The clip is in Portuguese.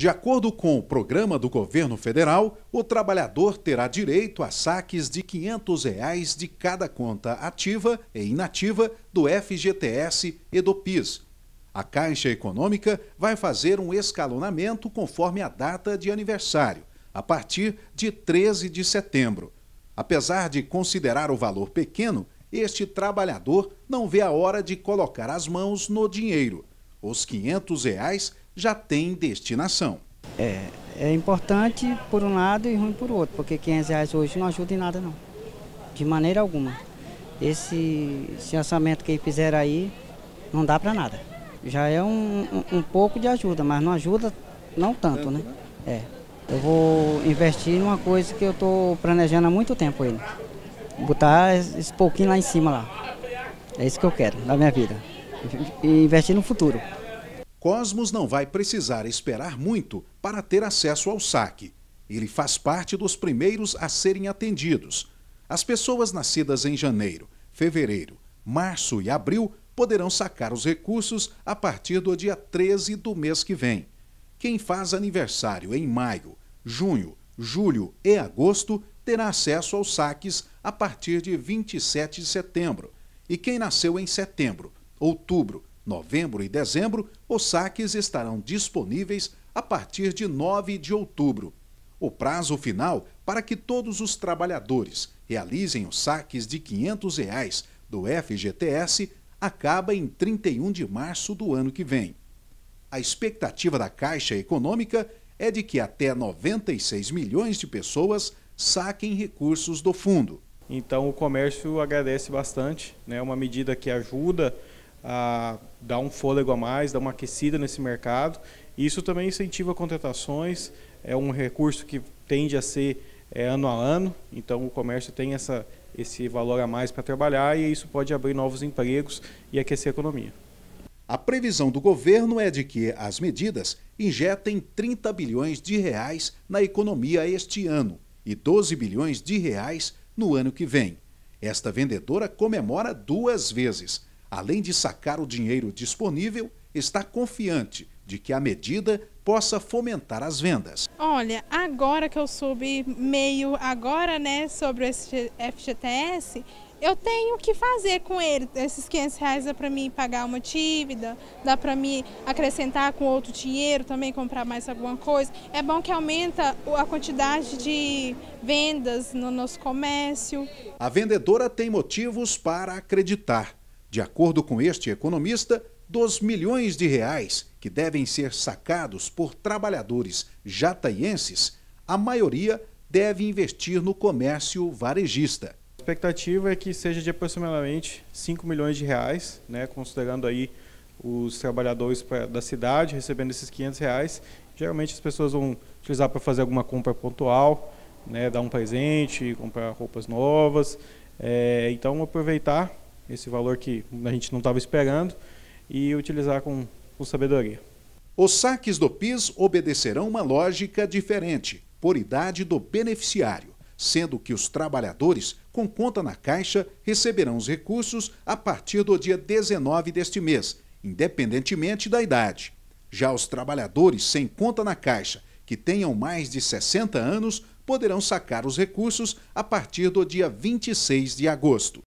De acordo com o programa do governo federal, o trabalhador terá direito a saques de R$ 500 reais de cada conta ativa e inativa do FGTS e do PIS. A Caixa Econômica vai fazer um escalonamento conforme a data de aniversário, a partir de 13 de setembro. Apesar de considerar o valor pequeno, este trabalhador não vê a hora de colocar as mãos no dinheiro. Os R$ 500 reais já tem destinação. É, é importante por um lado e ruim por outro, porque 500 reais hoje não ajuda em nada não, de maneira alguma. Esse, esse orçamento que fizeram aí não dá para nada. Já é um, um, um, pouco de ajuda, mas não ajuda não tanto, né? né? É. Eu vou investir numa coisa que eu estou planejando há muito tempo ainda. Botar esse pouquinho lá em cima lá. É isso que eu quero na minha vida. E investir no futuro. Cosmos não vai precisar esperar muito para ter acesso ao saque. Ele faz parte dos primeiros a serem atendidos. As pessoas nascidas em janeiro, fevereiro, março e abril poderão sacar os recursos a partir do dia 13 do mês que vem. Quem faz aniversário em maio, junho, julho e agosto terá acesso aos saques a partir de 27 de setembro. E quem nasceu em setembro, outubro, novembro e dezembro, os saques estarão disponíveis a partir de 9 de outubro. O prazo final para que todos os trabalhadores realizem os saques de R$ 500 reais do FGTS acaba em 31 de março do ano que vem. A expectativa da Caixa Econômica é de que até 96 milhões de pessoas saquem recursos do fundo. Então o comércio agradece bastante, é né? uma medida que ajuda a dar um fôlego a mais, dar uma aquecida nesse mercado. Isso também incentiva contratações, é um recurso que tende a ser é, ano a ano, então o comércio tem essa, esse valor a mais para trabalhar e isso pode abrir novos empregos e aquecer a economia. A previsão do governo é de que as medidas injetem 30 bilhões de reais na economia este ano e 12 bilhões de reais no ano que vem. Esta vendedora comemora duas vezes além de sacar o dinheiro disponível, está confiante de que a medida possa fomentar as vendas. Olha, agora que eu soube meio agora, né, sobre o FGTS, eu tenho que fazer com ele. Esses 500 reais dá para mim pagar uma dívida, dá para mim acrescentar com outro dinheiro, também comprar mais alguma coisa. É bom que aumenta a quantidade de vendas no nosso comércio. A vendedora tem motivos para acreditar de acordo com este economista, dos milhões de reais que devem ser sacados por trabalhadores jataienses, a maioria deve investir no comércio varejista. A expectativa é que seja de aproximadamente 5 milhões de reais, né, considerando aí os trabalhadores pra, da cidade recebendo esses 500 reais. Geralmente as pessoas vão utilizar para fazer alguma compra pontual, né, dar um presente, comprar roupas novas. É, então aproveitar esse valor que a gente não estava esperando e utilizar com, com sabedoria. Os saques do PIS obedecerão uma lógica diferente, por idade do beneficiário, sendo que os trabalhadores com conta na Caixa receberão os recursos a partir do dia 19 deste mês, independentemente da idade. Já os trabalhadores sem conta na Caixa, que tenham mais de 60 anos, poderão sacar os recursos a partir do dia 26 de agosto.